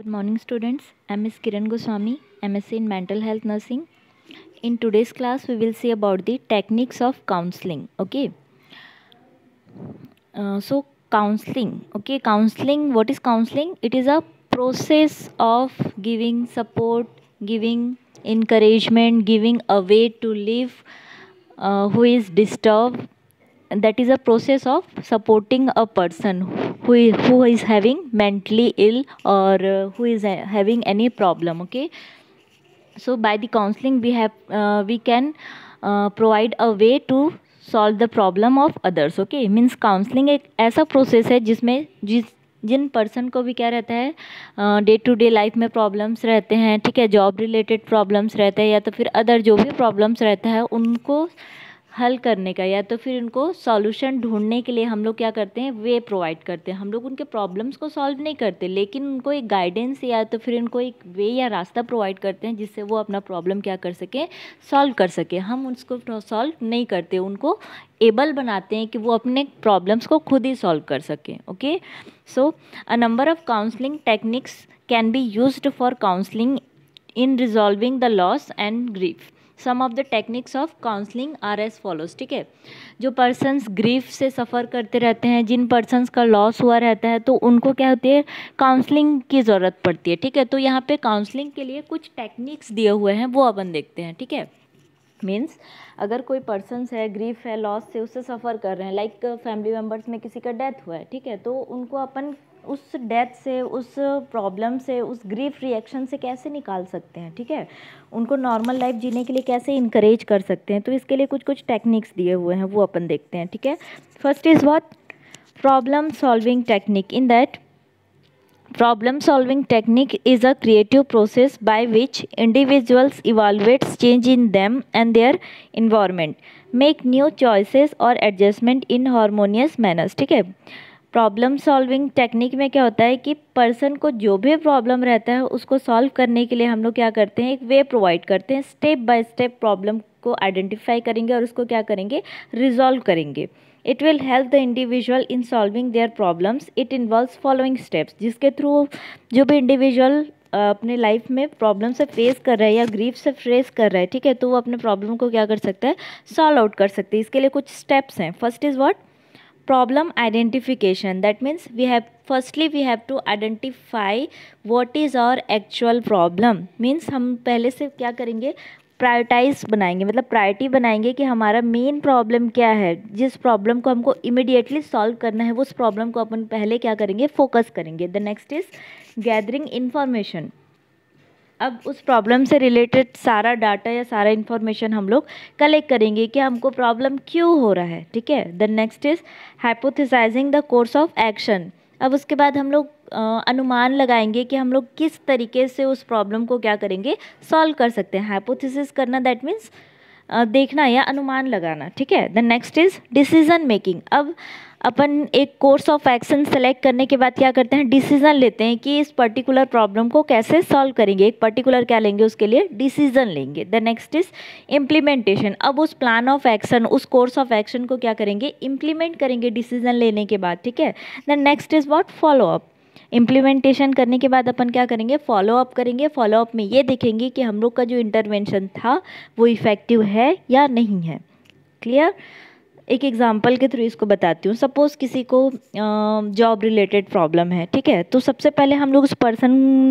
Good morning students. I am Ms. Kiran Goswami, MSc in Mental Health Nursing. In today's class we will see about the techniques of counseling. Okay. Uh, so counseling. Okay, counseling. What is counseling? It is a process of giving support, giving encouragement, giving a way to live uh, who is disturbed that is a process of supporting a person who who is having mentally ill or uh, who is having any problem okay so by the counseling we have uh, we can uh, provide a way to solve the problem of others okay means counseling एक ऐसा process है जिसमें जिस जिन person को भी क्या रहता है डे टू डे लाइफ में प्रॉब्लम्स रहते हैं ठीक है जॉब रिलेटेड प्रॉब्लम्स रहते हैं या तो फिर अदर जो भी प्रॉब्लम्स रहता है उनको uh, हल करने का या तो फिर उनको सॉल्यूशन ढूंढने के लिए हम लोग क्या करते हैं वे प्रोवाइड करते हैं हम लोग उनके प्रॉब्लम्स को सॉल्व नहीं करते लेकिन उनको एक गाइडेंस या तो फिर उनको एक वे या रास्ता प्रोवाइड करते हैं जिससे वो अपना प्रॉब्लम क्या कर सके सॉल्व कर सके हम उसको सॉल्व नहीं करते उनको एबल बनाते हैं कि वो अपने प्रॉब्लम्स को खुद ही सॉल्व कर सकें okay so a number of counselling techniques can be use for counselling in resolving the loss and grief some of the techniques of counselling are as follows ठीक है जो पर्सनस ग्रीफ से सफ़र करते रहते हैं जिन पर्सनस का लॉस हुआ रहता है तो उनको क्या होती है काउंसलिंग की ज़रूरत पड़ती है ठीक है तो यहाँ पे काउंसलिंग के लिए कुछ टेक्निक्स दिए हुए हैं वो अपन देखते हैं ठीक है मीन्स अगर कोई पर्सनस है ग्रीफ है लॉस से उससे सफ़र कर रहे हैं लाइक फैमिली मेम्बर्स में किसी का डेथ हुआ है ठीक है तो उनको अपन उस डेथ से उस प्रॉब्लम से उस ग्रीफ रिएक्शन से कैसे निकाल सकते हैं ठीक है उनको नॉर्मल लाइफ जीने के लिए कैसे इंकरेज कर सकते हैं तो इसके लिए कुछ कुछ टेक्निक्स दिए हुए हैं वो अपन देखते हैं ठीक है first is what problem solving technique in that problem solving technique is a creative process by which individuals evaluates change in them and their environment make new choices और एडजस्टमेंट इन हारमोनियस मैनर्स ठीक है problem solving technique में क्या होता है कि person को जो भी प्रॉब्लम रहता है उसको सॉल्व करने के लिए हम लोग क्या करते हैं एक वे प्रोवाइड करते हैं स्टेप बाय स्टेप प्रॉब्लम को आइडेंटिफाई करेंगे और उसको क्या करेंगे रिजॉल्व करेंगे it will help the individual in solving their problems it involve following steps जिसके थ्रू जो भी इंडिविजुअल अपने लाइफ में प्रॉब्लम से फेस कर रहा है या ग्रीफ से फेस कर रहा है ठीक है तो वो अपने प्रॉब्लम को क्या कर सकता है सॉल्व आउट कर सकते हैं इसके लिए कुछ स्टेप्स हैं first is what problem identification that means we have firstly we have to identify what is our actual problem means हम पहले से क्या करेंगे प्रायोरिटाइज बनाएंगे मतलब प्रायोरिटी बनाएंगे कि हमारा मेन प्रॉब्लम क्या है जिस प्रॉब्लम को हमको इमिडिएटली सॉल्व करना है उस प्रॉब्लम को अपन पहले क्या करेंगे फोकस करेंगे the next is gathering information अब उस प्रॉब्लम से रिलेटेड सारा डाटा या सारा इन्फॉर्मेशन हम लोग कलेक्ट करेंगे कि हमको प्रॉब्लम क्यों हो रहा है ठीक है the next is hypothesising the course of action अब उसके बाद हम लोग अनुमान लगाएंगे कि हम लोग किस तरीके से उस प्रॉब्लम को क्या करेंगे सॉल्व कर सकते हैं हाइपोथिसिस करना दैट मीन्स देखना या अनुमान लगाना ठीक है the next is decision making अब अपन एक कोर्स ऑफ एक्शन सेलेक्ट करने के बाद क्या करते हैं डिसीजन लेते हैं कि इस पर्टिकुलर प्रॉब्लम को कैसे सॉल्व करेंगे एक पर्टिकुलर क्या लेंगे उसके लिए डिसीजन लेंगे द नेक्स्ट इज इम्प्लीमेंटेशन अब उस प्लान ऑफ एक्शन उस कोर्स ऑफ एक्शन को क्या करेंगे इम्प्लीमेंट करेंगे डिसीजन लेने के बाद ठीक है the next is what follow up implementation करने के बाद अपन क्या करेंगे फॉलो अप करेंगे फॉलो अप में ये देखेंगे कि हम लोग का जो इंटरवेंशन था वो इफ़ेक्टिव है या नहीं है क्लियर एक एग्ज़ाम्पल के थ्रू इसको बताती हूँ सपोज़ किसी को जॉब रिलेटेड प्रॉब्लम है ठीक है तो सबसे पहले हम लोग उस पर्सन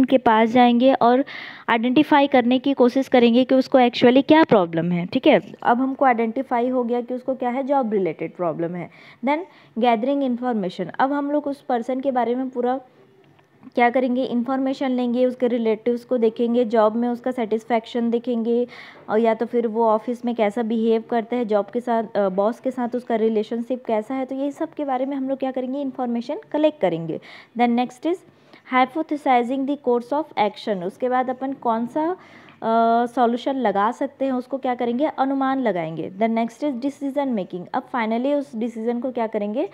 के पास जाएंगे और आइडेंटिफाई करने की कोशिश करेंगे कि उसको एक्चुअली क्या प्रॉब्लम है ठीक है अब हमको आइडेंटिफाई हो गया कि उसको क्या है जॉब रिलेटेड प्रॉब्लम है देन गैदरिंग इन्फॉर्मेशन अब हम लोग उस पर्सन के बारे में पूरा क्या करेंगे इन्फॉर्मेशन लेंगे उसके रिलेटिव्स को देखेंगे जॉब में उसका सेटिस्फैक्शन देखेंगे और या तो फिर वो ऑफिस में कैसा बिहेव करता है जॉब के साथ बॉस के साथ उसका रिलेशनशिप कैसा है तो ये सब के बारे में हम लोग क्या करेंगे इन्फॉर्मेशन कलेक्ट करेंगे then next is hypothesising the course of action उसके बाद अपन कौन सा सॉल्यूशन uh, लगा सकते हैं उसको क्या करेंगे अनुमान लगाएंगे then next is decision making अब फाइनली उस डिसीजन को क्या करेंगे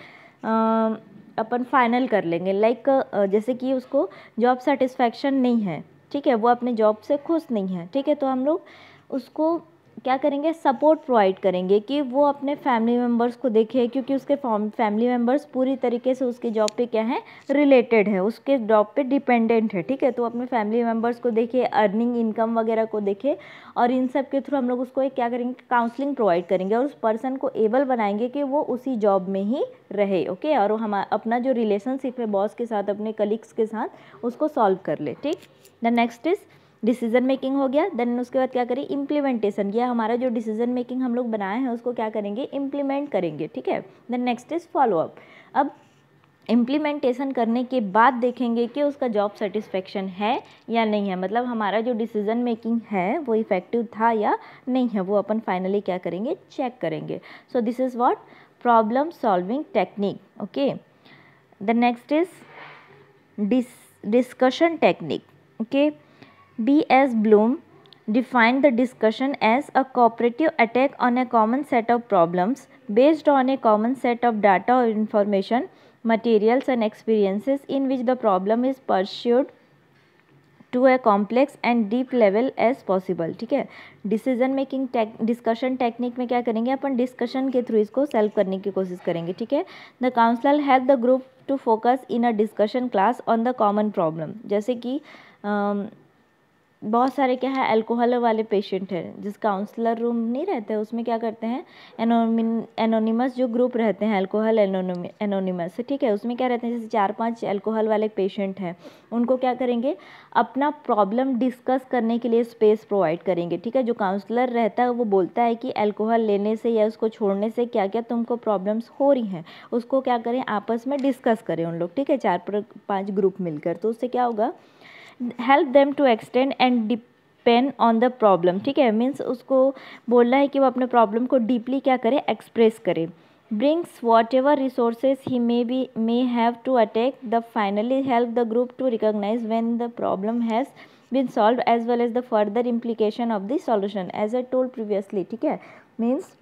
uh, अपन फाइनल कर लेंगे लाइक जैसे कि उसको जॉब सेटिस्फैक्शन नहीं है ठीक है वो अपने जॉब से खुश नहीं है ठीक है तो हम लोग उसको क्या करेंगे सपोर्ट प्रोवाइड करेंगे कि वो अपने फैमिली मेम्बर्स को देखे क्योंकि उसके फैमिली मेम्बर्स पूरी तरीके से उसके जॉब पे क्या है रिलेटेड है उसके जॉब पे डिपेंडेंट है ठीक है तो अपने फैमिली मेम्बर्स को देखे अर्निंग इनकम वगैरह को देखे और इन सब के थ्रू हम लोग उसको एक क्या करेंगे काउंसलिंग प्रोवाइड करेंगे और उस पर्सन को एबल बनाएंगे कि वो उसी जॉब में ही रहे ओके और हम अपना जो रिलेशनशिप है बॉस के साथ अपने कलीग्स के साथ उसको सॉल्व कर ले ठीक the next is decision making हो गया देन उसके बाद क्या करें इम्प्लीमेंटेशन या हमारा जो डिसीजन मेकिंग हम लोग बनाए हैं उसको क्या करेंगे इम्प्लीमेंट करेंगे ठीक है देन नेक्स्ट इज़ फॉलोअप अब इम्प्लीमेंटेशन करने के बाद देखेंगे कि उसका जॉब सेटिस्फेक्शन है या नहीं है मतलब हमारा जो डिसीजन मेकिंग है वो इफ़ेक्टिव था या नहीं है वो अपन फाइनली क्या करेंगे चेक करेंगे so this is what problem solving technique okay the next is dis discussion technique okay B.S. Bloom defined the discussion as a cooperative attack on a common set of problems based on a common set of data or information, materials and experiences in which the problem is pursued to a complex and deep level as possible ठीक है decision making take discussion technique में क्या करेंगे अपन discussion के through इसको सेल्व करने की कोशिश करेंगे ठीक है the counsellor help the group to focus in a discussion class on the common problem जैसे कि uh, बहुत सारे क्या है अल्कोहल वाले पेशेंट हैं जिस काउंसलर रूम नहीं रहते उसमें क्या करते हैं एनोनिमस जो ग्रुप रहते हैं अल्कोहल एनोनिमस ठीक है उसमें क्या रहते हैं जैसे चार पांच अल्कोहल वाले पेशेंट हैं उनको क्या करेंगे अपना प्रॉब्लम डिस्कस करने के लिए स्पेस प्रोवाइड करेंगे ठीक है जो काउंसलर रहता है वो बोलता है कि अल्कोहल लेने से या उसको छोड़ने से क्या क्या तुमको प्रॉब्लम्स हो रही हैं उसको क्या करें आपस में डिस्कस करें उन लोग ठीक है चार पाँच ग्रुप मिलकर तो उससे क्या होगा help them to extend and depend on the problem ठीक है मीन्स उसको बोलना है कि वो अपने प्रॉब्लम को डीपली क्या करे एक्सप्रेस करे brings whatever resources he may be may have to attack the finally help the group to recognize when the problem has been solved as well as the further implication of the solution as i told previously ठीक है means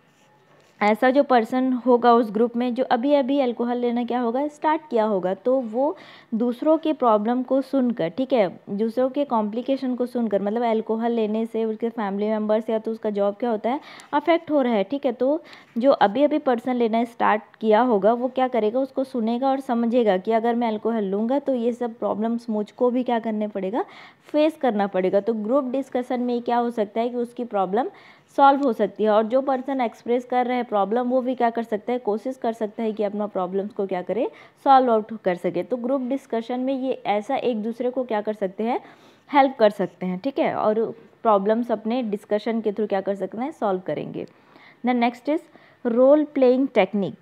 ऐसा जो person होगा उस group में जो अभी अभी अल्कोहल लेना क्या होगा स्टार्ट किया होगा तो वो दूसरों के प्रॉब्लम को सुनकर ठीक है दूसरों के कॉम्प्लिकेशन को सुनकर मतलब अल्कोहल लेने से उसके फैमिली मेम्बर्स या तो उसका जॉब क्या होता है अफेक्ट हो रहा है ठीक है तो जो अभी अभी पर्सन लेना स्टार्ट किया होगा वो क्या करेगा उसको सुनेगा और समझेगा कि अगर मैं अल्कोहल लूँगा तो ये सब प्रॉब्लम्स मुझको भी क्या करने पड़ेगा फेस करना पड़ेगा तो ग्रुप डिस्कशन में क्या हो सकता है कि उसकी प्रॉब्लम सॉल्व हो सकती है और जो पर्सन एक्सप्रेस कर रहे हैं प्रॉब्लम वो भी क्या कर सकता है कोशिश कर सकता है कि अपना प्रॉब्लम्स को क्या करे सॉल्व आउट कर सके तो ग्रुप डिस्कशन में ये ऐसा एक दूसरे को क्या कर सकते हैं हेल्प कर सकते हैं ठीक है और प्रॉब्लम्स अपने डिस्कशन के थ्रू क्या कर सकते हैं सॉल्व करेंगे the next is role playing technique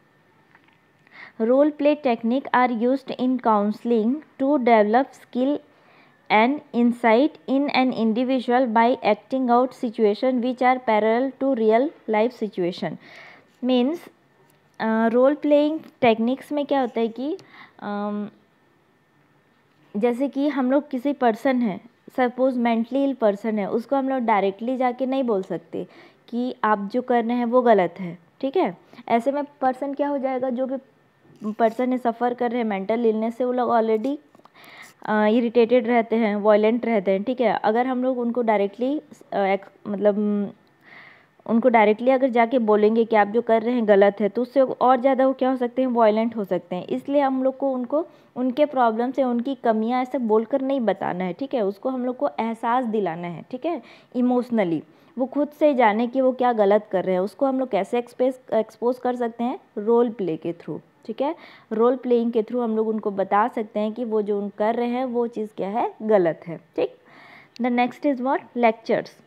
role play technique are use in counselling to develop skill and insight in an individual by acting out situation which are parallel to real life situation means role playing techniques में क्या होता है कि uh, जैसे कि हम लोग किसी पर्सन है सपोज मेंटली इल पर्सन है उसको हम लोग डायरेक्टली जाके नहीं बोल सकते कि आप जो कर रहे हैं वो गलत है ठीक है ऐसे में पर्सन क्या हो जाएगा जो भी पर्सन है सफ़र कर रहे हैं मेंटल इलनेस से वो लोग ऑलरेडी इरिटेटेड रहते हैं वॉयलेंट रहते हैं ठीक है अगर हम लोग उनको डायरेक्टली मतलब उनको डायरेक्टली अगर जाके बोलेंगे कि आप जो कर रहे हैं गलत है तो उससे और ज़्यादा वो क्या हो सकते हैं वॉयलेंट हो सकते हैं इसलिए हम लोग को उनको उनके प्रॉब्लम से उनकी कमियां ऐसे बोलकर नहीं बताना है ठीक है उसको हम लोग को एहसास दिलाना है ठीक है इमोशनली वो खुद से जाने कि वो क्या गलत कर रहे हैं उसको हम लोग कैसे एक्सप्रेस एक्सपोज कर सकते हैं रोल प्ले के थ्रू ठीक है रोल प्लेइंग के थ्रू हम लोग उनको बता सकते हैं कि वो जो उन कर रहे हैं वो चीज़ क्या है गलत है ठीक the next is what lectures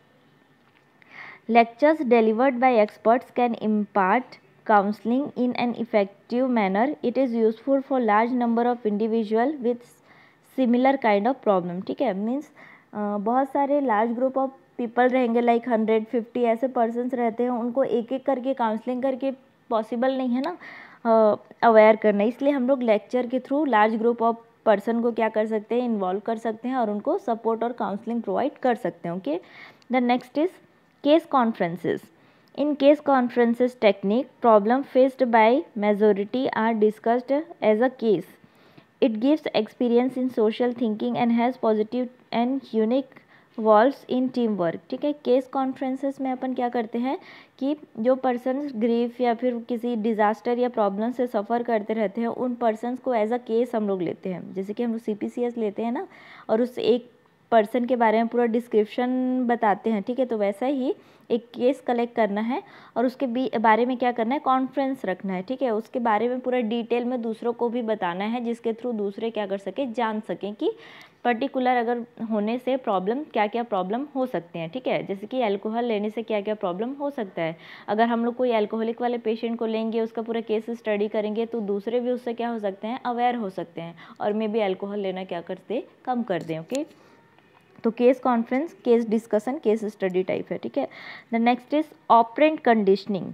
Lectures delivered by experts can impart counseling in an effective manner. It is useful for large number of individual with similar kind of problem. ठीक है means बहुत सारे large group of पीपल रहेंगे like hundred fifty ऐसे persons रहते हैं उनको एक एक करके काउंसलिंग करके पॉसिबल नहीं है ना अवेयर करना इसलिए हम लोग लेक्चर के through large group of person को क्या कर सकते हैं इन्वॉल्व कर सकते हैं और उनको सपोर्ट और काउंसलिंग प्रोवाइड कर सकते हैं okay the next is case conferences in case conferences technique problem faced by majority are discussed as a case it gives experience in social thinking and has positive and unique values in team work ठीक है case conferences में अपन क्या करते हैं कि जो person grief या फिर किसी डिजास्टर या प्रॉब्लम से सफ़र करते रहते हैं उन पर्सन को एज अ केस हम लोग लेते हैं जैसे कि हम लोग सी लेते हैं ना और उस एक पर्सन के बारे में पूरा डिस्क्रिप्शन बताते हैं ठीक है तो वैसा ही एक केस कलेक्ट करना है और उसके बारे में क्या करना है कॉन्फ्रेंस रखना है ठीक है उसके बारे में पूरा डिटेल में दूसरों को भी बताना है जिसके थ्रू दूसरे क्या कर सके जान सकें कि पर्टिकुलर अगर होने से प्रॉब्लम क्या क्या प्रॉब्लम हो सकते हैं ठीक है जैसे कि अल्कोहल लेने से क्या क्या प्रॉब्लम हो सकता है अगर हम लोग कोई अल्कोहलिक वाले पेशेंट को लेंगे उसका पूरा केस स्टडी करेंगे तो दूसरे भी उससे क्या हो सकते हैं अवेयर हो सकते हैं और मे बी अल्कोहल लेना क्या करते कम कर दें ओके okay? तो case conference case discussion case study type है ठीक है the next is operant conditioning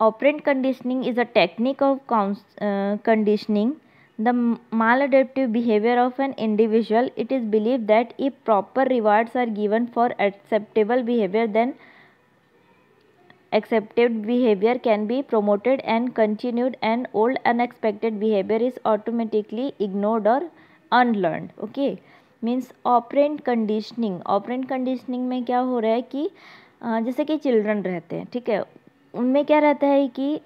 operant conditioning is a technique of conditioning the maladaptive behaviour of an individual it is believe that if proper rewards are given for acceptable behaviour then accepted behaviour can be promoted and continued and old unexpected behaviour is automatically ignored और unlearn okay means operant conditioning operant conditioning में क्या हो रहा है कि जैसे कि children रहते हैं ठीक है उनमें क्या रहता है कि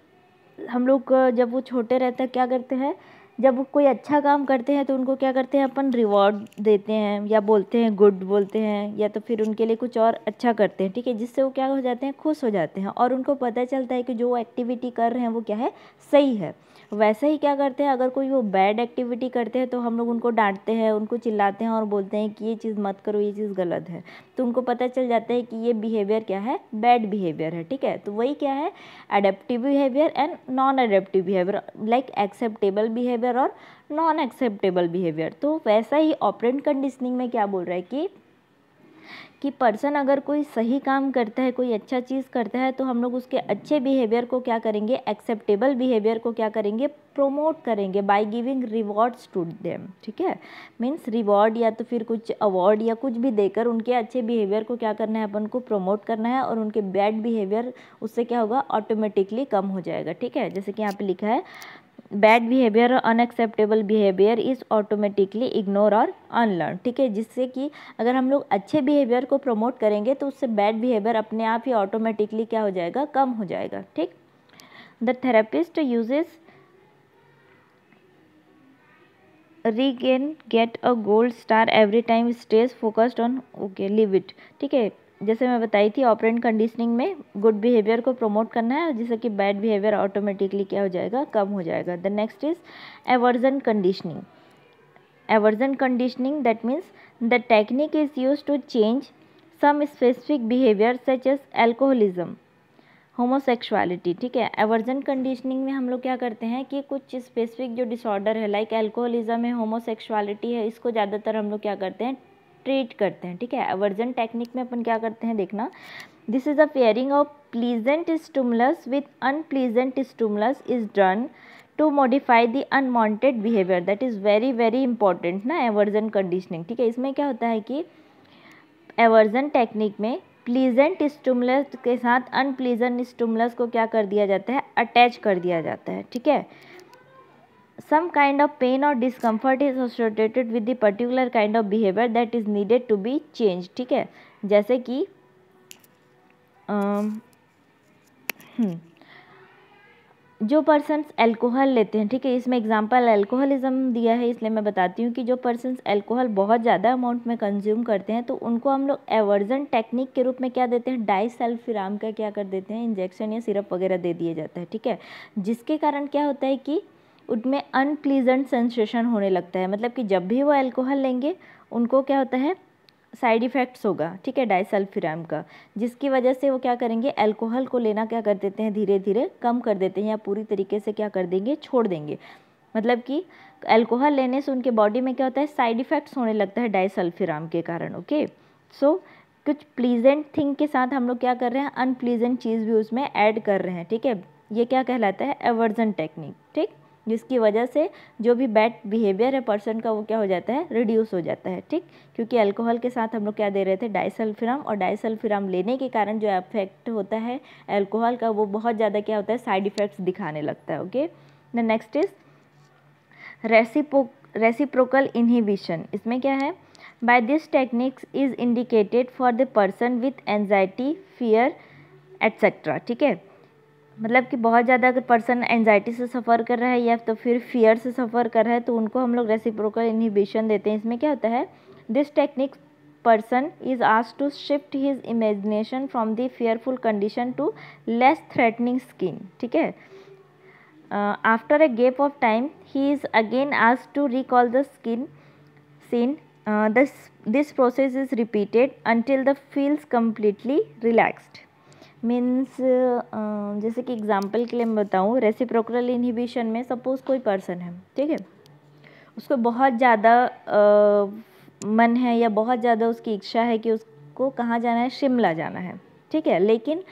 हम लोग जब वो छोटे रहते हैं क्या करते हैं जब वो कोई अच्छा काम करते हैं तो उनको क्या करते हैं अपन रिवॉर्ड देते हैं या बोलते हैं गुड बोलते हैं या तो फिर उनके लिए कुछ और अच्छा करते हैं ठीक है जिससे वो क्या हो जाते हैं खुश हो जाते हैं और उनको पता चलता है कि जो एक्टिविटी कर रहे हैं वो क्या है सही है वैसे ही क्या करते हैं अगर कोई वो बैड एक्टिविटी करते हैं तो हम लोग उनको डांटते हैं उनको चिल्लाते हैं और बोलते हैं कि ये चीज़ मत करो ये चीज़ गलत है तो उनको पता चल जाता है कि ये बिहेवियर क्या है बैड बिहेवियर है ठीक है तो वही क्या है adaptive behaviour and non adaptive behaviour like acceptable behaviour और नॉन एक्सेप्टेबल बिहेवियर तो वैसा ही ऑपरेंट कंडीशनिंग में क्या बोल रहा है कि कि पर्सन अगर कोई सही काम करता है कोई अच्छा चीज़ करता है तो हम लोग उसके अच्छे बिहेवियर को क्या करेंगे एक्सेप्टेबल बिहेवियर को क्या करेंगे प्रोमोट करेंगे by giving rewards to them ठीक है मीन्स रिवॉर्ड या तो फिर कुछ अवार्ड या कुछ भी देकर उनके अच्छे बिहेवियर को क्या करना है अपन को प्रोमोट करना है और उनके बैड बिहेवियर उससे क्या होगा ऑटोमेटिकली कम हो जाएगा ठीक है जैसे कि यहाँ पे लिखा है बैड बिहेवियर और unacceptable behaviour is automatically ignore और अनलर्न ठीक है जिससे कि अगर हम लोग अच्छे बिहेवियर को प्रमोट करेंगे तो उससे बैड बिहेवियर अपने आप ही ऑटोमेटिकली क्या हो जाएगा कम हो जाएगा ठीक the therapist uses gain get a gold star every time stage focused on okay live it ठीक है जैसे मैं बताई थी ऑपरेंट कंडीशनिंग में गुड बिहेवियर को प्रमोट करना है जिससे कि बैड बिहेवियर ऑटोमेटिकली क्या हो जाएगा कम हो जाएगा the next is aversion conditioning aversion conditioning that means the technique is use to change some specific behaviour such as alcoholism homosexuality ठीक है एवर्जन कंडीशनिंग में हम लोग क्या करते हैं कि कुछ स्पेसिफिक जो डिसऑर्डर है लाइक एल्कोहलिज्म है होमोसेक्सुअलिटी है इसको ज़्यादातर हम लोग क्या करते हैं ट्रीट करते हैं ठीक है एवर्जन टेक्निक में अपन क्या करते हैं देखना this is a pairing of pleasant stimulus with unpleasant stimulus is done to modify the unwanted behaviour that is very very important ना एवर्जन कंडीशनिंग ठीक है इसमें क्या होता है कि एवर्जन टेक्निक में प्लीजेंट स्टूमलस के साथ अनप्लीजेंट स्टूमलस को क्या कर दिया जाता है अटैच कर दिया जाता है ठीक है some kind of pain or discomfort is associated with the particular kind of behavior that is needed to be changed ठीक है जैसे कि हम्म, जो पर्सनस एल्कोहल लेते हैं ठीक है इसमें एग्जांपल एल्कोहलिज्म दिया है इसलिए मैं बताती हूँ कि जो पर्सनस एल्कोहल बहुत ज़्यादा अमाउंट में कंज्यूम करते हैं तो उनको हम लोग एवर्जन टेक्निक के रूप में क्या देते हैं डाई सेल्फिराम का क्या कर देते हैं इंजेक्शन या सिरप वगैरह दे दिया जाता है ठीक है जिसके कारण क्या होता है कि उनमें अनप्लीजेंट सेंसेशन होने लगता है मतलब कि जब भी वो अल्कोहल लेंगे उनको क्या होता है साइड इफ़ेक्ट्स होगा ठीक है डाइसल्फिराम का जिसकी वजह से वो क्या करेंगे अल्कोहल को लेना क्या कर देते हैं धीरे धीरे कम कर देते हैं या पूरी तरीके से क्या कर देंगे छोड़ देंगे मतलब कि अल्कोहल लेने से उनके बॉडी में क्या होता है साइड इफ़ेक्ट्स होने लगता है डाइसल्फिराम के कारण ओके सो कुछ प्लीजेंट थिंग के साथ हम लोग क्या कर रहे हैं अनप्लीजेंट चीज़ भी उसमें ऐड कर रहे हैं ठीक है ये क्या कहलाता है एवर्जन टेक्निक ठीक जिसकी वजह से जो भी बैड बिहेवियर है पर्सन का वो क्या हो जाता है रिड्यूस हो जाता है ठीक क्योंकि अल्कोहल के साथ हम लोग क्या दे रहे थे डाइसल्फिराम और डाइसल्फिराम लेने के कारण जो अफेक्ट होता है अल्कोहल का वो बहुत ज़्यादा क्या होता है साइड इफ़ेक्ट्स दिखाने लगता है okay the next is recipro reciprocal inhibition इसमें क्या है by this techniques is indicated for the person with anxiety fear etcetera ठीक है मतलब कि बहुत ज़्यादा अगर पर्सन एनजाइटी से सफ़र कर रहा है या तो फिर फियर से सफ़र कर रहा है तो उनको हम लोग रेसिप्रोकल इनहिबिशन देते हैं इसमें क्या होता है दिस टेक्निक पर्सन इज आज to shift his imagination from the fearful condition to less threatening scene ठीक है after a gap of time he is again आज to recall the scene scene this this process is repeated until the feels completely relaxed means जैसे कि example के लिए मैं बताऊँ reciprocal inhibition में सपोज़ कोई पर्सन है ठीक है उसको बहुत ज़्यादा मन है या बहुत ज़्यादा उसकी इच्छा है कि उसको कहाँ जाना है शिमला जाना है ठीक है लेकिन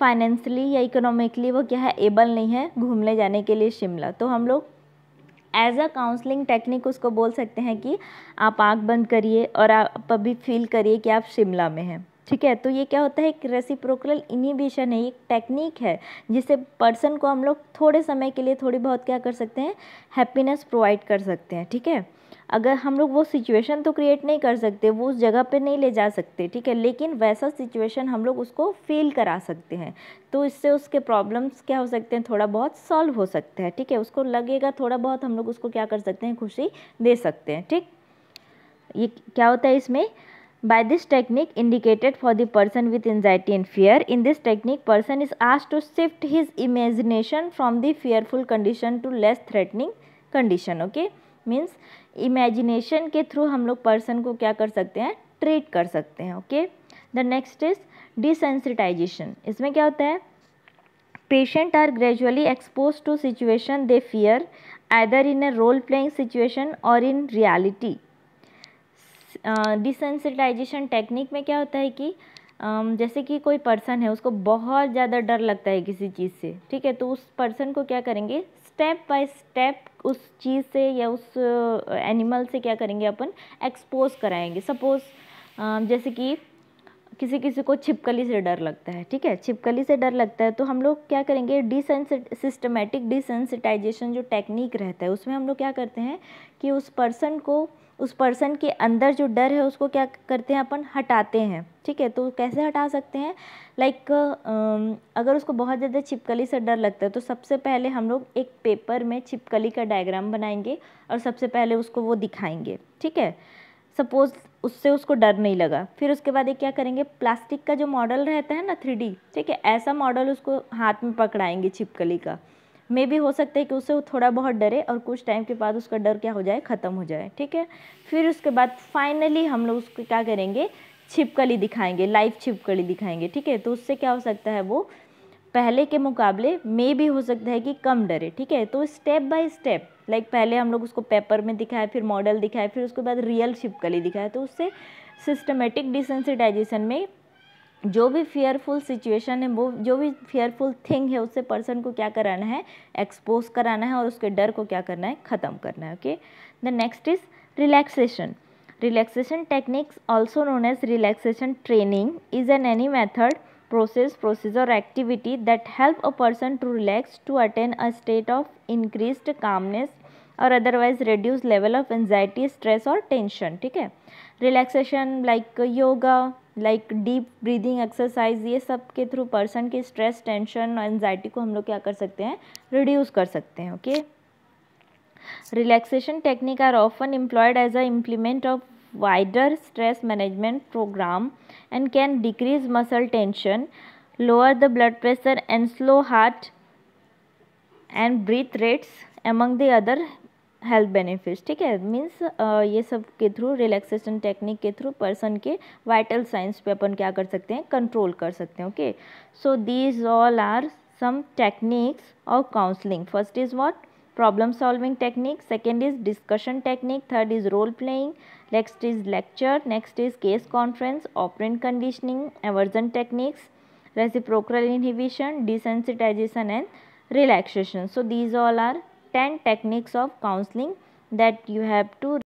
फाइनेंशली या इकोनॉमिकली वो क्या है एबल नहीं है घूमने जाने के लिए शिमला तो हम लोग एज अ काउंसलिंग टेक्निक उसको बोल सकते हैं कि आप आँख बंद करिए और आप अभी फील करिए कि आप शिमला में हैं ठीक है तो ये क्या होता है एक रेसिप्रोकल इनिबिशन है एक टेक्निक है जिससे पर्सन को हम लोग थोड़े समय के लिए थोड़ी बहुत क्या कर सकते हैं हैप्पीनेस प्रोवाइड कर सकते हैं ठीक है अगर हम लोग वो सिचुएशन तो क्रिएट नहीं कर सकते वो उस जगह पे नहीं ले जा सकते ठीक है लेकिन वैसा सिचुएशन हम लोग उसको फील करा सकते हैं तो इससे उसके प्रॉब्लम्स क्या हो सकते हैं थोड़ा बहुत सॉल्व हो सकते हैं ठीक है उसको लगेगा थोड़ा बहुत हम लोग उसको क्या कर सकते हैं खुशी दे सकते हैं ठीक ये क्या होता है इसमें by this technique indicated for the person with anxiety and fear in this technique person is asked to shift his imagination from the fearful condition to less threatening condition okay means imagination ke through hum log person ko kya kar sakte hain treat kar sakte hain okay the next is desensitization isme kya hota hai patient are gradually exposed to situation they fear either in a role playing situation or in reality desensitization technique में क्या होता है कि जैसे कि कोई person है उसको बहुत ज़्यादा डर लगता है किसी चीज़ से ठीक है तो उस पर्सन को क्या करेंगे स्टेप बाय स्टेप उस चीज़ से या उस एनिमल से क्या करेंगे अपन एक्सपोज कराएंगे सपोज़ जैसे कि किसी किसी को छिपकली से डर लगता है ठीक है छिपकली से डर लगता है तो हम लोग क्या करेंगे डिसेंस सिस्टमेटिक डिसेंसिटाइजेशन जो टेक्निक रहता है उसमें हम लोग क्या करते हैं कि उस पर्सन को उस पर्सन के अंदर जो डर है उसको क्या करते हैं अपन हटाते हैं ठीक है तो कैसे हटा सकते हैं लाइक like, अगर उसको बहुत ज़्यादा छिपकली से डर लगता है तो सबसे पहले हम लोग एक पेपर में छिपकली का डायग्राम बनाएंगे और सबसे पहले उसको वो दिखाएंगे ठीक है सपोज़ उससे उसको डर नहीं लगा फिर उसके बाद ये क्या करेंगे प्लास्टिक का जो मॉडल रहता है ना थ्री ठीक है ऐसा मॉडल उसको हाथ में पकड़ाएंगे छिपकली का मे भी हो सकता है कि उससे वो थोड़ा बहुत डरे और कुछ टाइम के बाद उसका डर क्या हो जाए ख़त्म हो जाए ठीक है फिर उसके बाद फाइनली हम लोग उसको क्या करेंगे छिपकली दिखाएंगे लाइव छिपकली दिखाएंगे ठीक है तो उससे क्या हो सकता है वो पहले के मुकाबले में भी हो सकता है कि कम डरे ठीक है तो स्टेप बाय स्टेप लाइक पहले हम लोग उसको पेपर में दिखाए फिर मॉडल दिखाए फिर उसके बाद रियल छिपकली दिखाए तो उससे सिस्टमेटिक डिसेंसिटाइजेशन में जो भी फेयरफुल सिचुएशन है वो जो भी फेयरफुल थिंग है उससे पर्सन को क्या कराना है एक्सपोज कराना है और उसके डर को क्या करना है ख़त्म करना है okay the next is relaxation relaxation techniques also known as relaxation training is an any method process process or activity that help a person to relax to attain a state of increased calmness और otherwise reduce level of anxiety stress और tension ठीक है relaxation like yoga like deep breathing exercise ये सब के through person के stress tension और anxiety को हम लोग क्या कर सकते हैं रिड्यूस कर सकते हैं okay relaxation technique are often employed as a implement of wider stress management program and can decrease muscle tension lower the blood pressure and slow heart and breath rates among the other health benefits ठीक है means ये सब के through relaxation technique के through person के vital signs पे अपन क्या कर सकते हैं कंट्रोल कर सकते हैं okay so these all are some techniques of counselling first is what problem solving technique second is discussion technique third is role playing next is lecture next is case conference operant conditioning aversion techniques reciprocal inhibition desensitization and relaxation so these all are 10 techniques of counseling that you have to